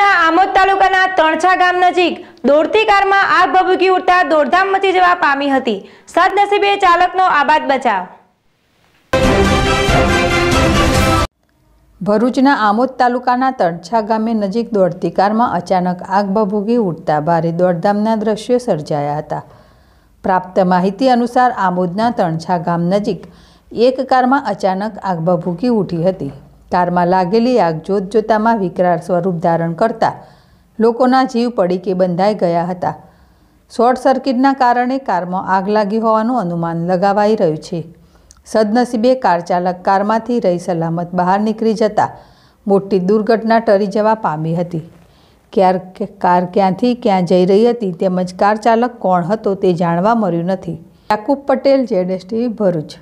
આમોદ તાલુકાના તણછા ગામ નજીક દોડતી કારમાં આગ ભભૂકી ઉઠતા દોડધામ મચી જવા પામી હતી સદનસીબે ચાલકનો આબાદ બચાવ ભરૂચના આમોદ તાલુકાના તણછા ગામે નજીક દોડતી કારમાં અચાનક આગ ભભૂકી ઉઠતા ભારે દોડધામના દ્રશ્યો સર્જાયા હતા પ્રાપ્ત માહિતી અનુસાર આમોદના તણછા ગામ નજીક એક કારમાં અચાનક આગ ભભૂકી ઉઠી હતી કારમાં લાગેલી આગ જોતજોતામાં વિકરાળ સ્વરૂપ ધારણ કરતા લોકોના જીવ પડી કે બંધાઈ ગયા હતા શોર્ટ સર્કિટના કારણે કારમાં આગ લાગી હોવાનું અનુમાન લગાવાઈ રહ્યું છે સદનસીબે કાર ચાલક કારમાંથી રહી સલામત બહાર નીકળી જતા મોટી દુર્ઘટના ટરી જવા પામી હતી ક્યાર કાર ક્યાંથી ક્યાં જઈ રહી હતી તેમજ કાર ચાલક કોણ હતો તે જાણવા મળ્યું નથી યાકુબ પટેલ જેડેસટી ભરૂચ